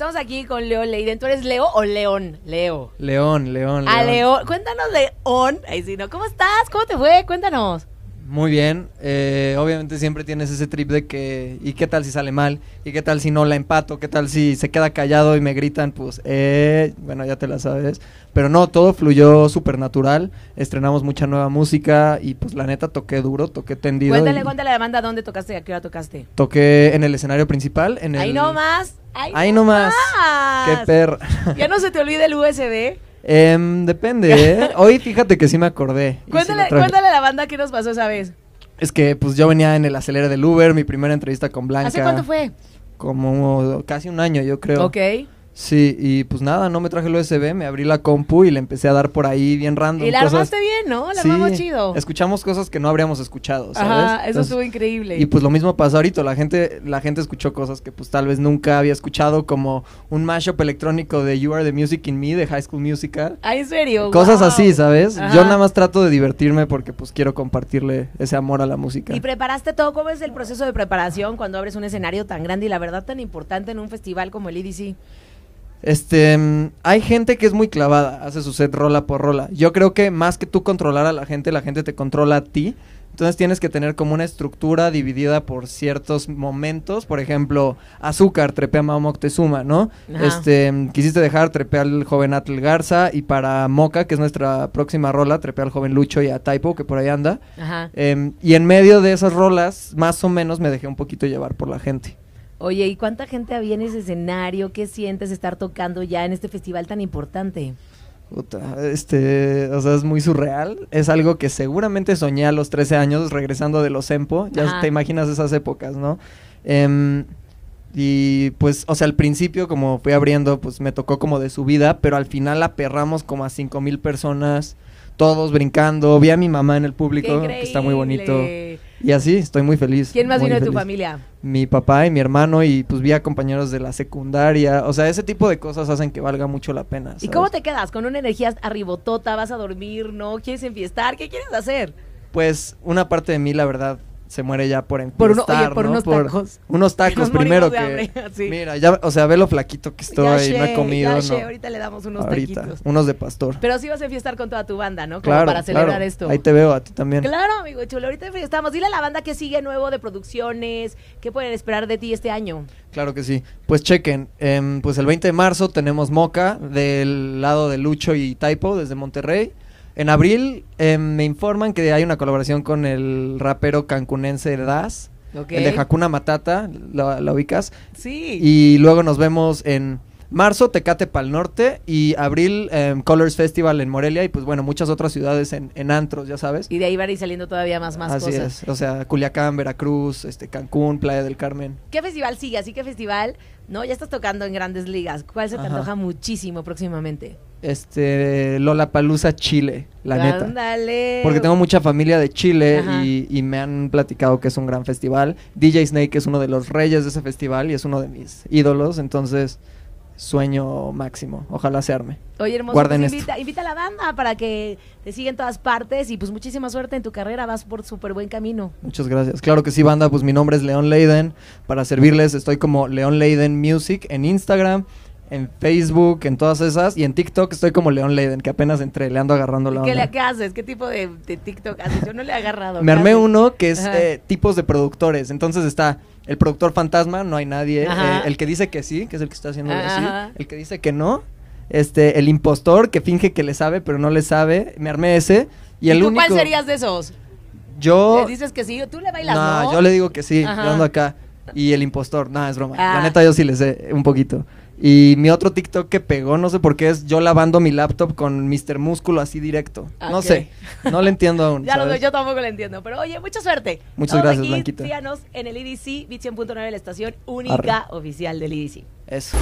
Estamos aquí con Leo Leiden. ¿Tú eres Leo o León? Leo. León, León. A León. Cuéntanos, León. Ahí sí, ¿Cómo estás? ¿Cómo te fue? Cuéntanos. Muy bien. Eh, obviamente siempre tienes ese trip de que, ¿y qué tal si sale mal? ¿Y qué tal si no la empato? ¿Qué tal si se queda callado y me gritan? Pues, eh, bueno, ya te la sabes. Pero no, todo fluyó súper natural. Estrenamos mucha nueva música y pues la neta toqué duro, toqué tendido. Cuéntale, cuéntale la demanda dónde tocaste, a qué hora tocaste. Toqué en el escenario principal. En el... Ahí más Ahí no más. Qué perra. ¿Ya no se te olvida el USB? Em, depende, ¿eh? Hoy fíjate que sí me acordé. Cuéntale, a la banda qué nos pasó esa vez. Es que pues yo venía en el acelere del Uber, mi primera entrevista con Blanca. ¿Hace cuánto fue? Como casi un año, yo creo. Ok. Sí, y pues nada, no me traje el USB, me abrí la compu y le empecé a dar por ahí bien random. Y la bien, ¿no? La armamos chido. Escuchamos cosas que no habríamos escuchado, ¿sabes? Ajá, eso estuvo increíble. Y pues lo mismo pasó ahorita, la gente, la gente escuchó cosas que pues tal vez nunca había escuchado, como un mashup electrónico de You Are the Music in Me de High School Musical. Ay, ah, en serio. Cosas así, ¿sabes? Yo nada más trato de divertirme porque pues quiero compartirle ese amor a la música. ¿Y preparaste todo? ¿Cómo es el proceso de preparación cuando abres un escenario tan grande y la verdad tan importante en un festival como el EDC? Este, mm, hay gente que es muy clavada, hace su set rola por rola. Yo creo que más que tú controlar a la gente, la gente te controla a ti. Entonces tienes que tener como una estructura dividida por ciertos momentos. Por ejemplo, azúcar, trepea a Mao Moctezuma, ¿no? Este, mm, quisiste dejar, trepea al joven Atl Garza. Y para Moca, que es nuestra próxima rola, trepea al joven Lucho y a Taipo, que por ahí anda. Em, y en medio de esas rolas, más o menos me dejé un poquito llevar por la gente. Oye, ¿y cuánta gente había en ese escenario? ¿Qué sientes estar tocando ya en este festival tan importante? este, o sea, es muy surreal. Es algo que seguramente soñé a los 13 años regresando de los EMPO. Ya te imaginas esas épocas, ¿no? Em, y pues, o sea, al principio, como fui abriendo, pues me tocó como de su vida. pero al final aperramos como a 5 mil personas, todos brincando. Vi a mi mamá en el público, que está muy bonito. Y así, estoy muy feliz. ¿Quién más vino de tu familia? Mi papá y mi hermano y pues vi a compañeros de la secundaria. O sea, ese tipo de cosas hacen que valga mucho la pena. ¿Y cómo te quedas? ¿Con una energía arribotota? ¿Vas a dormir? ¿No? ¿Quieres enfiestar? ¿Qué quieres hacer? Pues una parte de mí, la verdad, se muere ya por encuestar, por, unos tacos. Unos tacos primero que Mira, ya, o sea, ve lo flaquito que estoy, ya no he comido, no. ahorita le damos unos ahorita, taquitos. unos de pastor. Pero sí vas a fiestar con toda tu banda, ¿no? claro, para celebrar esto. Ahí te veo a ti también. Claro, amigo chulo, ahorita estamos. Dile a la banda que sigue nuevo de producciones, qué pueden esperar de ti este año. Claro que sí. Pues chequen, em, pues el 20 de marzo tenemos Moca del lado de Lucho y Taipo desde Monterrey. En abril em, me informan que hay una colaboración con el rapero cancunense Das. El de Hakuna Matata, ¿la, ubicas? Sí. Y luego nos vemos en Marzo, Tecate Pal Norte y abril, em, Colors Festival en Morelia y pues bueno, muchas otras ciudades en, en antros, ya sabes. Y de ahí van a ir saliendo todavía más, más así Es, o sea, Culiacán, Veracruz, este, Cancún, Playa del Carmen. ¿Qué festival sigue? Así que festival, ¿no? Ya estás tocando en grandes ligas. ¿Cuál se te antoja muchísimo próximamente? este Lola Chile, la neta. neta. Porque tengo mucha familia de Chile y, y, me han platicado que es un gran festival. DJ Snake es uno de los reyes de ese festival y es uno de mis ídolos, entonces sueño máximo. Ojalá se arme. Oye, hermoso, pues invita, a la banda para que te siga en todas partes y pues muchísima suerte en tu carrera, vas por súper buen camino. Muchas gracias. Claro que sí, banda, pues mi nombre es León Leiden. Para servirles estoy como León Leiden Music en Instagram en Facebook, en todas esas. Y en TikTok estoy como León Leiden, que apenas entré, le ando agarrando la ¿Qué onda. ¿Qué haces? ¿Qué tipo de, TikTok haces? Yo no le he agarrado. Me armé uno que es eh, tipos de productores. Entonces está el productor fantasma, no hay nadie. Eh, el que dice que sí, que es el que está haciendo así. El que dice que no. Este, el impostor que finge que le sabe, pero no le sabe. Me armé ese. ¿Y, el tú cuál serías de esos? Yo. ¿Le dices que sí? ¿Tú le bailas? No, no? yo le digo que sí, yo acá. Y el impostor, no, es broma. La ah. neta, yo sí le sé un poquito. Y mi otro TikTok que pegó, no sé por qué, es yo lavando mi laptop con Mr. Músculo así directo. No sé, no lo entiendo aún. ya lo lo yo tampoco lo entiendo, pero oye, mucha suerte. Muchas Todos gracias, aquí, Síganos en el IDC, bit la estación única oficial del IDC. Eso.